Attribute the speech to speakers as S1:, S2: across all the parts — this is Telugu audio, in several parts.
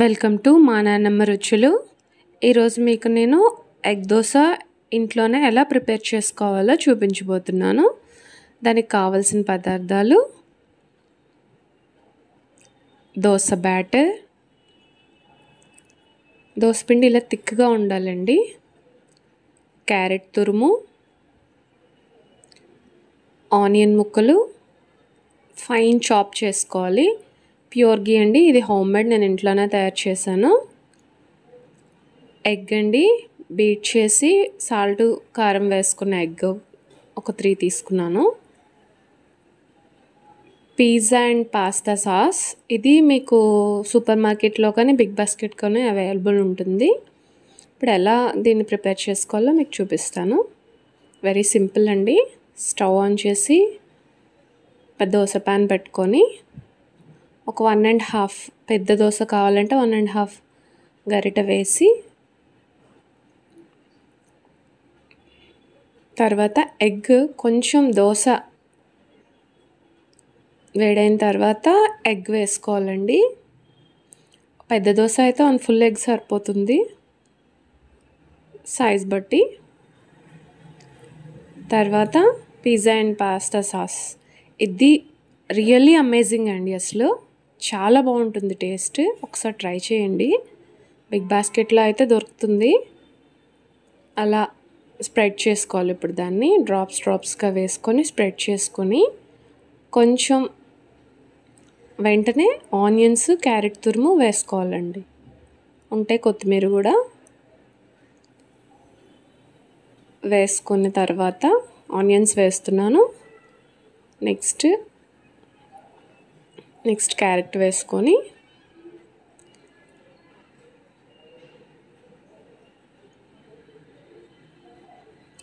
S1: వెల్కమ్ టు మా నాన్నమ్మ రుచులు ఈరోజు మీకు నేను ఎగ్ దోశ ఇంట్లోనే ఎలా ప్రిపేర్ చేసుకోవాలో చూపించబోతున్నాను దానికి కావలసిన పదార్థాలు దోశ బ్యాటర్ పిండి ఇలా థిక్గా ఉండాలండి క్యారెట్ తురుము ఆనియన్ ముక్కలు ఫైన్ చాప్ చేసుకోవాలి ప్యూర్ గీ అండి ఇది హోమ్ మేడ్ నేను ఇంట్లోనే తయారు చేశాను ఎగ్ అండి బీట్ చేసి సాల్ట్ కారం వేసుకున్న ఎగ్ ఒక త్రీ తీసుకున్నాను పిజ్జా అండ్ పాస్తా సాస్ ఇది మీకు సూపర్ మార్కెట్లో కానీ బిగ్ బాస్కెట్ కానీ అవైలబుల్ ఉంటుంది ఇప్పుడు ఎలా దీన్ని ప్రిపేర్ చేసుకోవాలో మీకు చూపిస్తాను వెరీ సింపుల్ అండి స్టవ్ ఆన్ చేసి పెద్ద దోస పాన్ పెట్టుకొని ఒక వన్ అండ్ హాఫ్ పెద్ద దోశ కావాలంటే వన్ అండ్ హాఫ్ గరిట వేసి తర్వాత ఎగ్ కొంచెం దోశ వేడైన తర్వాత ఎగ్ వేసుకోవాలండి పెద్ద దోశ అయితే వన్ ఫుల్ ఎగ్ సరిపోతుంది సైజ్ బట్టి తర్వాత పిజ్జా అండ్ పాస్తా సాస్ ఇది రియల్లీ అమేజింగ్ అండి అసలు చాలా బాగుంటుంది టేస్ట్ ఒకసారి ట్రై చేయండి బిగ్ బాస్కెట్లో అయితే దొరుకుతుంది అలా స్ప్రెడ్ చేసుకోవాలి ఇప్పుడు దాన్ని డ్రాప్స్ డ్రాప్స్గా వేసుకొని స్ప్రెడ్ చేసుకొని కొంచెం వెంటనే ఆనియన్స్ క్యారెట్ తురుము వేసుకోవాలండి ఉంటే కొత్తిమీర కూడా వేసుకున్న తర్వాత ఆనియన్స్ వేస్తున్నాను నెక్స్ట్ నెక్స్ట్ క్యారెట్ వేసుకొని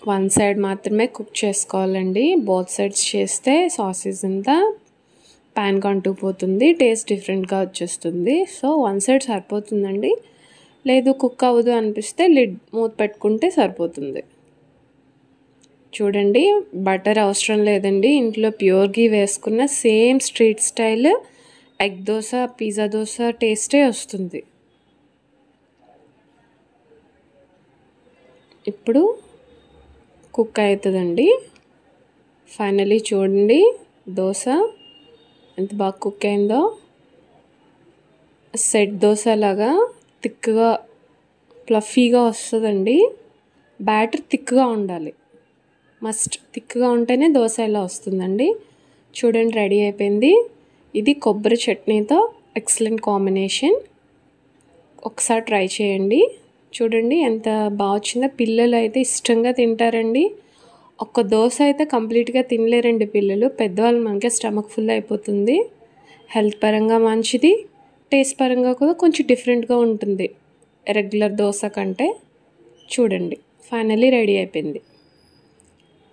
S1: వన్ సైడ్ మాత్రమే కుక్ చేసుకోవాలండి బోత్ సైడ్స్ చేస్తే సాసెస్ అంతా ప్యాన్కి పోతుంది టేస్ట్ డిఫరెంట్గా వచ్చేస్తుంది సో వన్ సైడ్ సరిపోతుందండి లేదు కుక్ అవ్వదు అనిపిస్తే లిడ్ మూత పెట్టుకుంటే సరిపోతుంది చూడండి బటర్ అవసరం లేదండి ఇంట్లో ప్యూర్ గీ వేసుకున్న same street style egg dosa pizza dosa టేస్టే వస్తుంది ఇప్పుడు కుక్ అవుతుందండి ఫైనలీ చూడండి దోశ ఎంత బాగా కుక్ అయిందో సెట్ దోశ లాగా థిక్గా ప్లఫీగా వస్తుందండి బ్యాటర్ థిక్గా ఉండాలి మస్ట్ థిక్గా ఉంటేనే దోశ ఇలా వస్తుందండి చూడండి రెడీ అయిపోయింది ఇది కొబ్బరి చట్నీతో ఎక్సలెంట్ కాంబినేషన్ ఒకసారి ట్రై చేయండి చూడండి ఎంత బాగా వచ్చిందో పిల్లలు అయితే ఇష్టంగా తింటారండి ఒక్క దోశ అయితే కంప్లీట్గా తినలేరండి పిల్లలు పెద్దవాళ్ళు మనకే స్టమక్ ఫుల్ అయిపోతుంది హెల్త్ పరంగా మంచిది టేస్ట్ పరంగా కూడా కొంచెం డిఫరెంట్గా ఉంటుంది రెగ్యులర్ దోశ కంటే చూడండి ఫైనలీ రెడీ అయిపోయింది